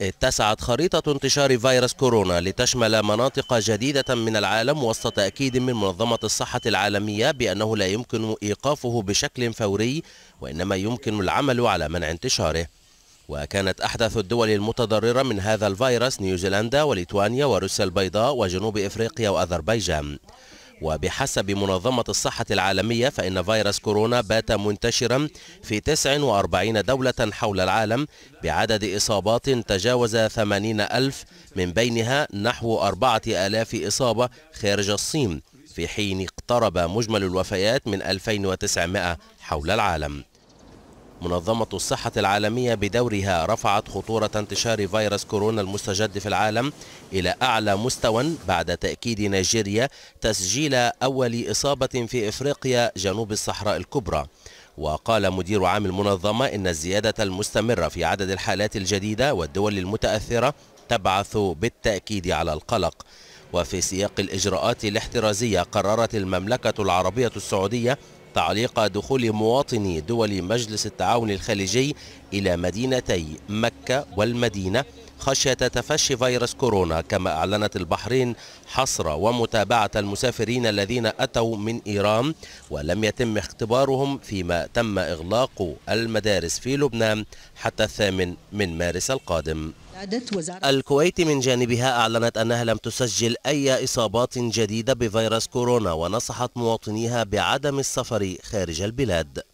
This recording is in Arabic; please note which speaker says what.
Speaker 1: اتسعت خريطة انتشار فيروس كورونا لتشمل مناطق جديدة من العالم وسط تأكيد من منظمة الصحة العالمية بأنه لا يمكن إيقافه بشكل فوري وإنما يمكن العمل على منع انتشاره وكانت أحدث الدول المتضررة من هذا الفيروس نيوزيلندا وليتوانيا وروسيا البيضاء وجنوب إفريقيا وأذربيجان وبحسب منظمة الصحة العالمية فإن فيروس كورونا بات منتشرا في 49 دولة حول العالم بعدد إصابات تجاوز 80 ألف من بينها نحو 4000 إصابة خارج الصين في حين اقترب مجمل الوفيات من 2900 حول العالم منظمة الصحة العالمية بدورها رفعت خطورة انتشار فيروس كورونا المستجد في العالم إلى أعلى مستوى بعد تأكيد نيجيريا تسجيل أول إصابة في إفريقيا جنوب الصحراء الكبرى وقال مدير عام المنظمة إن الزيادة المستمرة في عدد الحالات الجديدة والدول المتأثرة تبعث بالتأكيد على القلق وفي سياق الإجراءات الاحترازية قررت المملكة العربية السعودية تعليق دخول مواطني دول مجلس التعاون الخليجي إلى مدينتي مكة والمدينة خشية تفشي فيروس كورونا كما أعلنت البحرين حصر ومتابعة المسافرين الذين أتوا من إيران ولم يتم اختبارهم فيما تم إغلاق المدارس في لبنان حتى الثامن من مارس القادم الكويت من جانبها أعلنت أنها لم تسجل أي إصابات جديدة بفيروس كورونا ونصحت مواطنيها بعدم السفر
Speaker 2: خارج البلاد